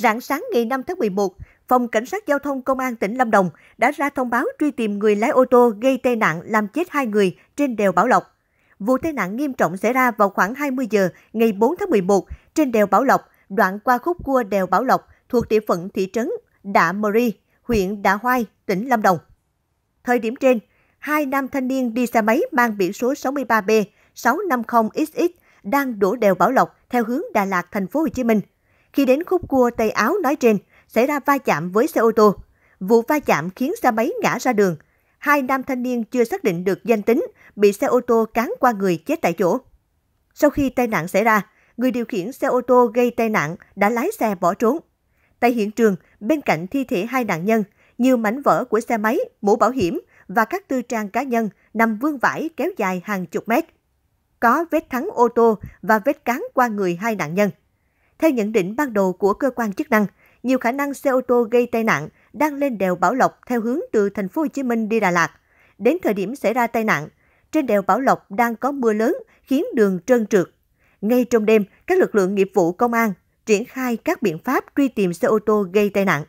Rạng sáng ngày 5 tháng 11, Phòng Cảnh sát Giao thông Công an tỉnh Lâm Đồng đã ra thông báo truy tìm người lái ô tô gây tai nạn làm chết hai người trên đèo Bảo Lộc. Vụ tai nạn nghiêm trọng xảy ra vào khoảng 20 giờ ngày 4 tháng 11 trên đèo Bảo Lộc, đoạn qua khúc cua đèo Bảo Lộc thuộc địa phận thị trấn Đạ mori huyện Đạ Hoai, tỉnh Lâm Đồng. Thời điểm trên, hai nam thanh niên đi xe máy mang biển số 63B 650XX đang đổ đèo Bảo Lộc theo hướng Đà Lạt, thành phố Hồ Chí Minh – khi đến khúc cua Tây Áo nói trên, xảy ra va chạm với xe ô tô. Vụ va chạm khiến xe máy ngã ra đường. Hai nam thanh niên chưa xác định được danh tính, bị xe ô tô cán qua người chết tại chỗ. Sau khi tai nạn xảy ra, người điều khiển xe ô tô gây tai nạn đã lái xe bỏ trốn. Tại hiện trường, bên cạnh thi thể hai nạn nhân, nhiều mảnh vỡ của xe máy, mũ bảo hiểm và các tư trang cá nhân nằm vương vãi kéo dài hàng chục mét. Có vết thắng ô tô và vết cán qua người hai nạn nhân. Theo nhận định ban đầu của cơ quan chức năng, nhiều khả năng xe ô tô gây tai nạn đang lên đèo Bảo Lộc theo hướng từ thành phố Hồ Chí Minh đi Đà Lạt. Đến thời điểm xảy ra tai nạn, trên đèo Bảo Lộc đang có mưa lớn khiến đường trơn trượt. Ngay trong đêm, các lực lượng nghiệp vụ công an triển khai các biện pháp truy tìm xe ô tô gây tai nạn.